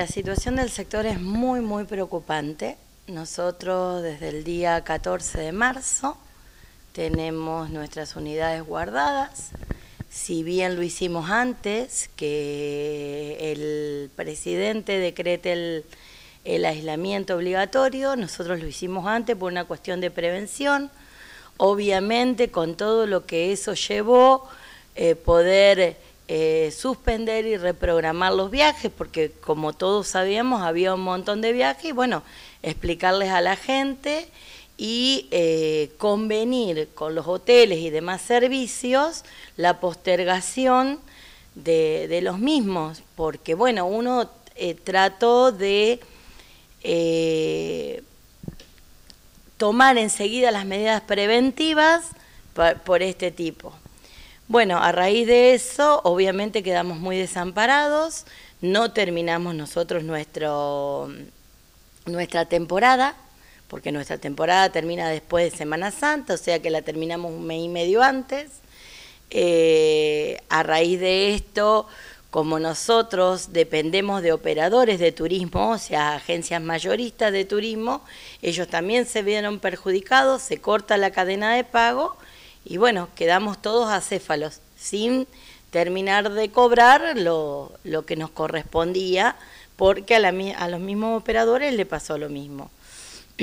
la situación del sector es muy, muy preocupante. Nosotros desde el día 14 de marzo tenemos nuestras unidades guardadas. Si bien lo hicimos antes, que el presidente decrete el, aislamiento obligatorio, nosotros lo hicimos antes por una cuestión de prevención. Obviamente con todo lo que eso llevó, eh, poder eh, suspender y reprogramar los viajes, porque como todos sabíamos había un montón de viajes y bueno, explicarles a la gente y eh, convenir con los hoteles y demás servicios la postergación de, los mismos, porque bueno, uno eh, trató de tomar enseguida las medidas preventivas por este tipo. Bueno, a raíz de eso, obviamente quedamos muy desamparados, no terminamos nosotros nuestra temporada, porque nuestra temporada termina después de Semana Santa, o sea que la terminamos un mes y medio antes. Eh, a raíz de esto, como nosotros dependemos de operadores de turismo, o sea, agencias mayoristas de turismo, ellos también se vieron perjudicados, se corta la cadena de pago y bueno, quedamos todos acéfalos, sin terminar de cobrar lo, lo que nos correspondía, porque a, la, a los mismos operadores le pasó lo mismo.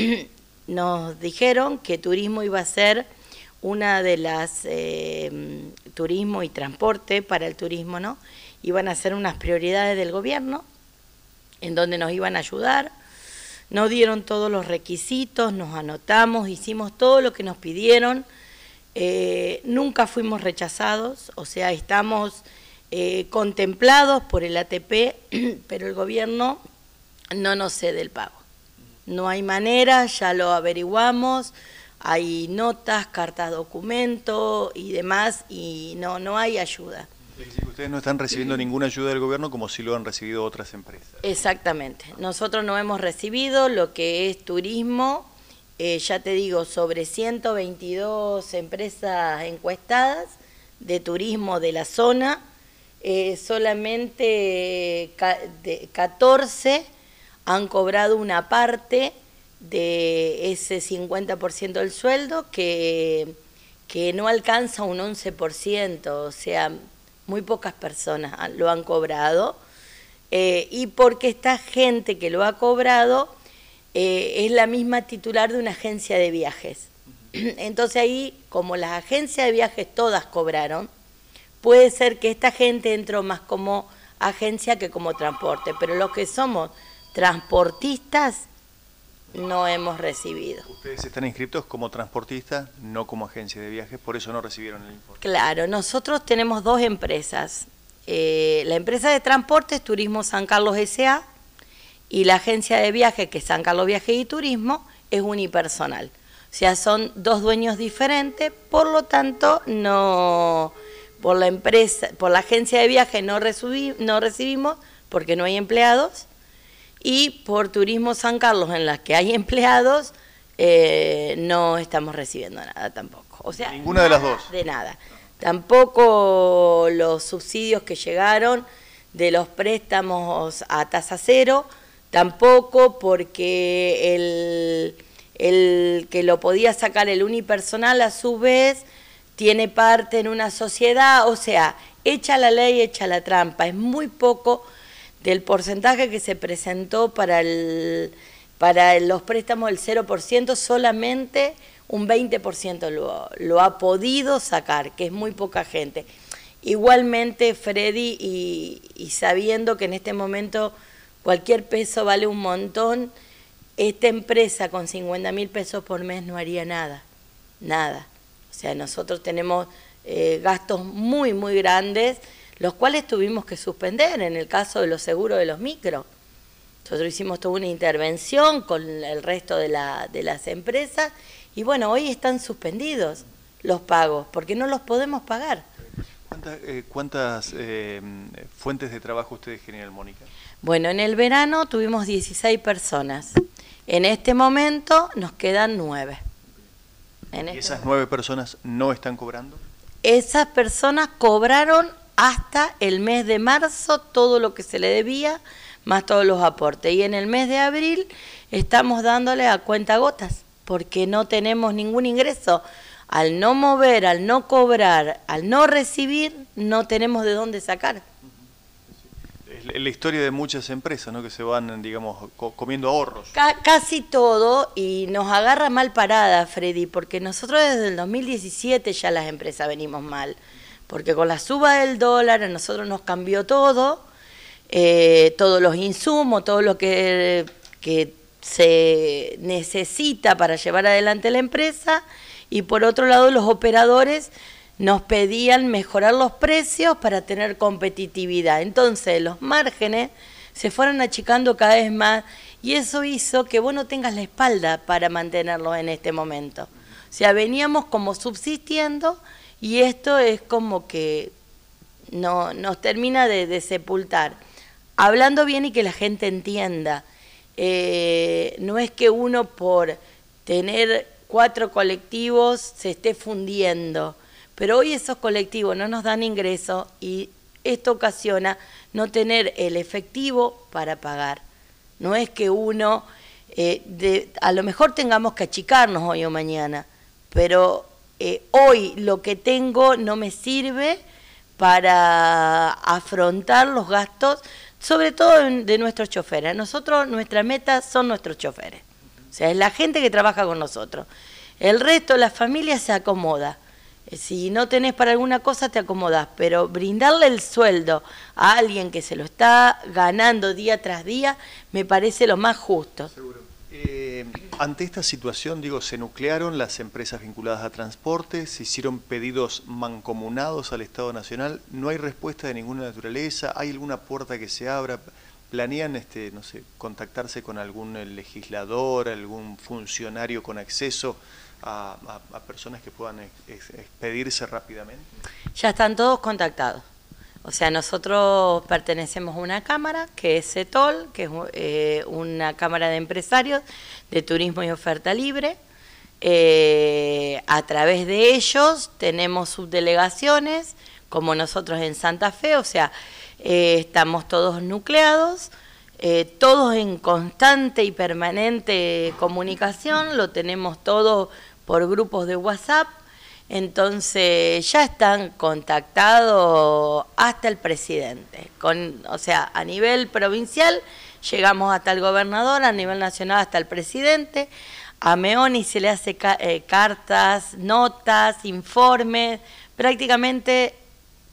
Nos dijeron que turismo iba a ser una de las, eh, turismo y transporte para el turismo, ¿no? Iban a ser unas prioridades del gobierno, en donde nos iban a ayudar. Nos dieron todos los requisitos, nos anotamos, hicimos todo lo que nos pidieron, eh, nunca fuimos rechazados, o sea, estamos eh, contemplados por el ATP, pero el gobierno no nos cede el pago. No hay manera, ya lo averiguamos, hay notas, cartas documento y demás, y no, no hay ayuda. ustedes no están recibiendo ninguna ayuda del gobierno como si lo han recibido otras empresas. Exactamente. Nosotros no hemos recibido lo que es turismo, eh, ya te digo, sobre 122 empresas encuestadas de turismo de la zona, eh, solamente 14 han cobrado una parte de ese 50% del sueldo que, no alcanza un 11%, o sea, muy pocas personas lo han cobrado. Eh, y porque esta gente que lo ha cobrado eh, es la misma titular de una agencia de viajes. Entonces ahí, como las agencias de viajes todas cobraron, puede ser que esta gente entró más como agencia que como transporte, pero los que somos transportistas no hemos recibido. Ustedes están inscritos como transportistas, no como agencia de viajes, por eso no recibieron el importe. Claro, nosotros tenemos dos empresas. Eh, la empresa de transporte es Turismo San Carlos S.A., y la agencia de viaje, que es San Carlos Viaje y Turismo, es unipersonal. O sea, son dos dueños diferentes, por lo tanto, no por la empresa, por la agencia de viaje no, recibimos porque no hay empleados y por Turismo San Carlos en las que hay empleados eh, no estamos recibiendo nada tampoco. O sea, ninguna de las dos. De nada. Tampoco los subsidios que llegaron de los préstamos a tasa cero tampoco porque el, que lo podía sacar el unipersonal a su vez tiene parte en una sociedad, o sea, echa la ley, echa la trampa, es muy poco del porcentaje que se presentó para, para los préstamos del 0%, solamente un 20% lo, lo, ha podido sacar, que es muy poca gente. Igualmente, Freddy, y sabiendo que en este momento Cualquier peso vale un montón. Esta empresa con 50 mil pesos por mes no haría nada, nada. O sea, nosotros tenemos eh, gastos muy, muy grandes, los cuales tuvimos que suspender en el caso de los seguros de los micros. Nosotros hicimos toda una intervención con el resto de, de las empresas y bueno, hoy están suspendidos los pagos porque no los podemos pagar. ¿Cuántas, eh, cuántas eh, fuentes de trabajo ustedes generan, Mónica? Bueno, en el verano tuvimos 16 personas. En este momento nos quedan 9. Este esas 9 personas no están cobrando? Esas personas cobraron hasta el mes de marzo todo lo que se le debía, más todos los aportes. Y en el mes de abril estamos dándole a cuenta gotas, porque no tenemos ningún ingreso. Al no mover, al no cobrar, al no recibir, no tenemos de dónde sacar la historia de muchas empresas, ¿no? Que se van, digamos, comiendo ahorros. casi todo y nos agarra mal parada, Freddy, porque nosotros desde el 2017 ya las empresas venimos mal, porque con la suba del dólar a nosotros nos cambió todo, eh, todos los insumos, todo lo que se necesita para llevar adelante la empresa y por otro lado los operadores nos pedían mejorar los precios para tener competitividad. Entonces los márgenes se fueron achicando cada vez más y eso hizo que vos no tengas la espalda para mantenerlo en este momento. O sea, veníamos como subsistiendo y esto es como que no, nos termina de, sepultar. Hablando bien y que la gente entienda, eh, no es que uno por tener cuatro colectivos se esté fundiendo pero hoy esos colectivos no nos dan ingresos y esto ocasiona no tener el efectivo para pagar. No es que uno, eh, a lo mejor tengamos que achicarnos hoy o mañana, pero eh, hoy lo que tengo no me sirve para afrontar los gastos, sobre todo de nuestros choferes. Nosotros, nuestra meta son nuestros choferes. O sea, es la gente que trabaja con nosotros. El resto, la familia se acomoda. Eh, si no tenés para alguna cosa, te acomodás, pero brindarle el sueldo a alguien que se lo está ganando día tras día me parece lo más justo. Eh, ante esta situación, digo, se nuclearon las empresas vinculadas a transporte, se hicieron pedidos mancomunados al Estado Nacional, no hay respuesta de ninguna naturaleza, hay alguna puerta que se abra ¿Planean, este, no sé, contactarse con algún eh, legislador, algún funcionario con acceso a, personas que puedan expedirse rápidamente? Ya están todos contactados. O sea, nosotros pertenecemos a una cámara que es CETOL, que es eh, una cámara de empresarios de turismo y oferta libre. Eh, a través de ellos tenemos subdelegaciones, como nosotros en Santa Fe, o sea, eh, estamos todos nucleados, eh, todos en constante y permanente comunicación, lo tenemos todo por grupos de WhatsApp, entonces ya están contactados hasta el presidente, o sea, a nivel provincial llegamos hasta el gobernador, a nivel nacional hasta el presidente, a Meoni se le hace eh, cartas, notas, informes, prácticamente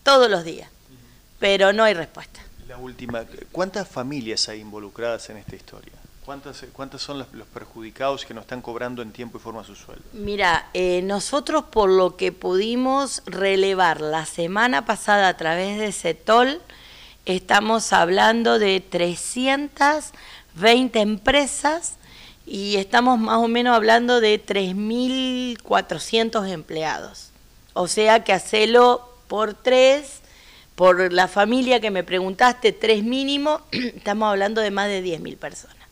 todos los días pero no hay respuesta. La última, ¿cuántas familias hay involucradas en esta historia? ¿Cuántas, cuántas son los, perjudicados que nos están cobrando en tiempo y forma su sueldo? Mira, eh, nosotros por lo que pudimos relevar la semana pasada a través de CETOL, estamos hablando de 320 empresas y estamos más o menos hablando de 3.400 empleados. O sea que hacerlo por tres por la familia que me preguntaste, tres mínimo, estamos hablando de más de 10.000 personas.